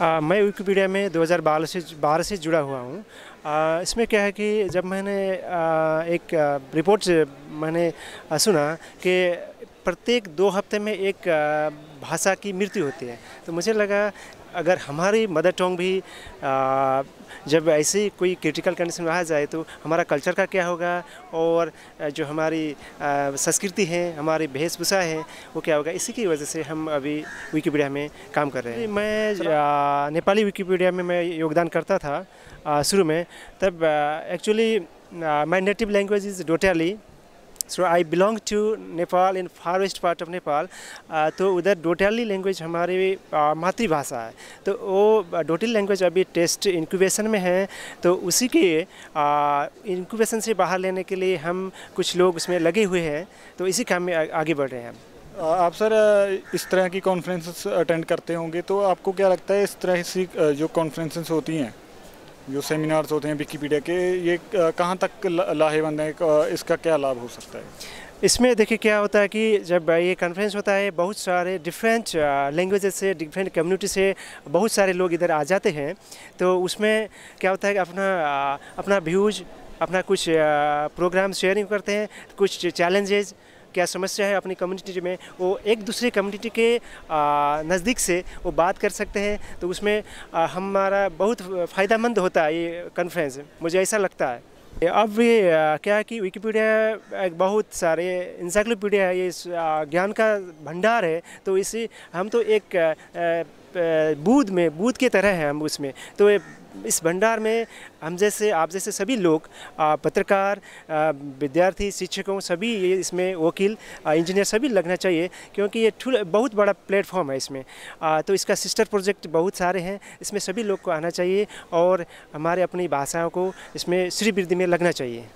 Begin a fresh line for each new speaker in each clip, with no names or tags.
आ, मैं विकीपीडिया में 2012 से बारह से जुड़ा हुआ हूँ इसमें क्या है कि जब मैंने आ, एक रिपोर्ट मैंने सुना कि प्रत्येक दो हफ्ते में एक भाषा की मृत्यु होती है तो मुझे लगा अगर हमारी मदर टोंग भी आ, जब ऐसी कोई क्रिटिकल कंडीशन में आ जाए तो हमारा कल्चर का क्या होगा और जो हमारी संस्कृति है हमारी भेषभूषा है वो क्या होगा इसी की वजह से हम अभी विकीपीडिया में काम कर रहे हैं मैं नेपाली विकीपीडिया में मैं योगदान करता था शुरू में तब actually my native language is Dotali so I belong to Nepal in far west part of Nepal तो उधर डोटाली लैंग्वेज हमारी मातृभाषा है तो वो डोटिल uh, लैंग्वेज अभी टेस्ट इंक्यूबेशन में है तो उसी के इंक्यूबेशन uh, से बाहर लेने के लिए हम कुछ लोग उसमें लगे हुए हैं तो इसी काम में आगे बढ़ रहे हैं
आप सर इस तरह की कॉन्फ्रेंसेस अटेंड करते होंगे तो आपको क्या लगता है इस तरह से जो कॉन्फ्रेंसेस होती हैं जो सेमिनार्स होते हैं विकीपीडिया के ये कहाँ तक लाहेवंद है इसका क्या लाभ हो सकता है इसमें देखिए क्या
होता है कि जब ये कॉन्फ्रेंस होता है बहुत सारे डिफरेंट लैंग्वेज से डिफरेंट कम्युनिटी से बहुत सारे लोग इधर आ जाते हैं तो उसमें क्या होता है कि अपना अपना व्यूज़ अपना कुछ प्रोग्राम शेयरिंग करते हैं कुछ चैलेंजेज़ क्या समस्या है अपनी कम्युनिटी में वो एक दूसरे कम्युनिटी के नज़दीक से वो बात कर सकते हैं तो उसमें हमारा बहुत फ़ायदेमंद होता है ये कन्फ्रेंस मुझे ऐसा लगता है अब ये क्या है कि विकीपीडिया एक बहुत सारे इंसाइक्लोपीडिया है ये ज्ञान का भंडार है तो इसे हम तो एक बूद में बूद की तरह है हम उसमें तो इस भंडार में हम जैसे आप जैसे सभी लोग पत्रकार विद्यार्थी शिक्षकों सभी इसमें वकील इंजीनियर सभी लगना चाहिए क्योंकि ये बहुत बड़ा प्लेटफॉर्म है इसमें तो इसका सिस्टर प्रोजेक्ट बहुत सारे हैं इसमें सभी लोग को आना चाहिए और हमारे अपनी भाषाओं को इसमें श्रीवृद्धि में लगना चाहिए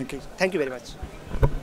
thank you thank you very much